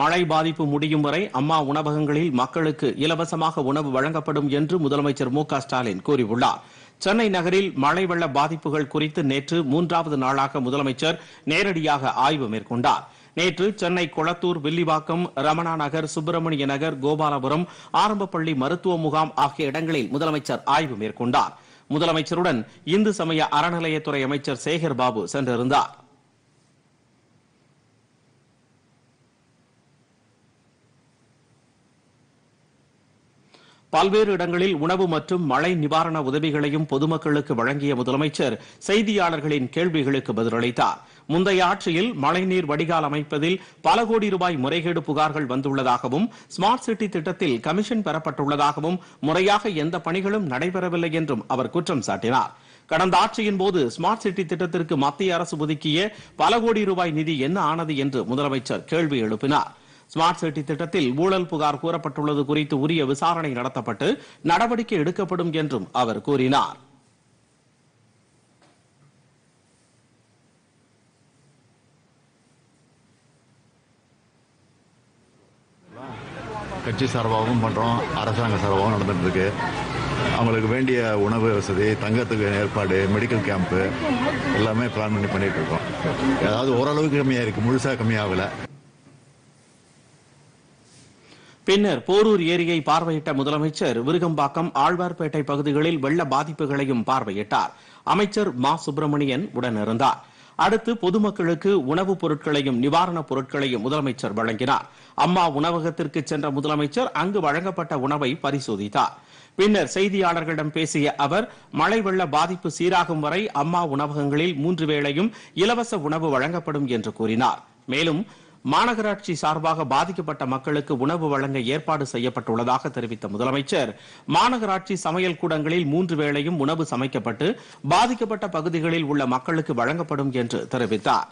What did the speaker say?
மழை பாதிப்பு முடியும் வரை அம்மா உணவகங்களில் மக்களுக்கு இலவசமாக உணவு வழங்கப்படும் என்று முதலமைச்சர் மு ஸ்டாலின் கூறியுள்ளார் சென்னை நகரில் மழை வெள்ள பாதிப்புகள் குறித்து நேற்று மூன்றாவது நாளாக முதலமைச்சர் நேரடியாக ஆய்வு மேற்கொண்டார் நேற்று சென்னை கொளத்தூர் வில்லிவாக்கம் ரமணா நகர் சுப்பிரமணிய நகர் கோபாலபுரம் ஆரம்பப்பள்ளி மருத்துவ முகாம் ஆகிய இடங்களில் முதலமைச்சர் ஆய்வு மேற்கொண்டார் முதலமைச்சருடன் இந்து சமய அறநிலையத்துறை அமைச்சர் சேகர் பாபு சென்றிருந்தாா் பல்வேறு இடங்களில் உணவு மற்றும் மழை நிவாரண உதவிகளையும் பொதுமக்களுக்கு வழங்கிய முதலமைச்சர் செய்தியாளர்களின் கேள்விகளுக்கு பதிலளித்தார் முந்தைய ஆட்சியில் மழைநீர் வடிகால் அமைப்பதில் பல கோடி ரூபாய் முறைகேடு புகார்கள் வந்துள்ளதாகவும் ஸ்மார்ட் சிட்டி திட்டத்தில் கமிஷன் பெறப்பட்டுள்ளதாகவும் முறையாக எந்த பணிகளும் நடைபெறவில்லை என்றும் அவர் குற்றம் சாட்டினார் கடந்த ஆட்சியின் போது ஸ்மார்ட் சிட்டி திட்டத்திற்கு மத்திய அரசு ஒதுக்கிய பல கோடி ரூபாய் நிதி என்ன ஆனது என்று முதலமைச்சர் கேள்வி எழுப்பினார் ஸ்மார்ட் சிட்டி திட்டத்தில் ஊழல் புகார் கூறப்பட்டுள்ளது குறித்து உரிய விசாரணை நடத்தப்பட்டு நடவடிக்கை எடுக்கப்படும் என்றும் அவர் கூறினார் கட்சி சார்பாகவும் பண்ணுறோம் அரசாங்க சார்பாகவும் நடந்துட்டு இருக்கு அவங்களுக்கு வேண்டிய உணவு வசதி தங்கத்துக்கு ஏற்பாடு மெடிக்கல் கேம்ப்பு எல்லாமே பிளான் பண்ணி பண்ணிட்டு இருக்கோம் ஏதாவது ஓரளவுக்கு கம்மியாக இருக்குது முழுசாக கம்மியாகல பின்னர் போரூர் ஏரியை பார்வையிட்ட முதலமைச்சர் விருகம்பாக்கம் ஆழ்வார்பேட்டை பகுதிகளில் வெள்ள பாதிப்புகளையும் பார்வையிட்டார் அமைச்சர் மா சுப்பிரமணியன் உடனிருந்தார் அடுத்து பொதுமக்களுக்கு உணவுப் பொருட்களையும் நிவாரணப் பொருட்களையும் முதலமைச்சர் வழங்கினார் அம்மா உணவகத்திற்கு சென்ற முதலமைச்சர் அங்கு வழங்கப்பட்ட உணவை பரிசோதித்தார் பின்னர் செய்தியாளர்களிடம் பேசிய அவர் மழை வெள்ள பாதிப்பு சீராகும் வரை அம்மா உணவகங்களில் மூன்று வேளையும் இலவச உணவு வழங்கப்படும் என்று கூறினார் மேலும் மாநகராட்சி சார்பாக பாதிக்கப்பட்ட மக்களுக்கு உணவு வழங்க ஏற்பாடு செய்யப்பட்டுள்ளதாக தெரிவித்த முதலமைச்சர் மாநகராட்சி சமையல் கூடங்களில் மூன்று வேளையும் உணவு சமைக்கப்பட்டு பாதிக்கப்பட்ட பகுதிகளில் உள்ள மக்களுக்கு வழங்கப்படும் என்று தெரிவித்தாா்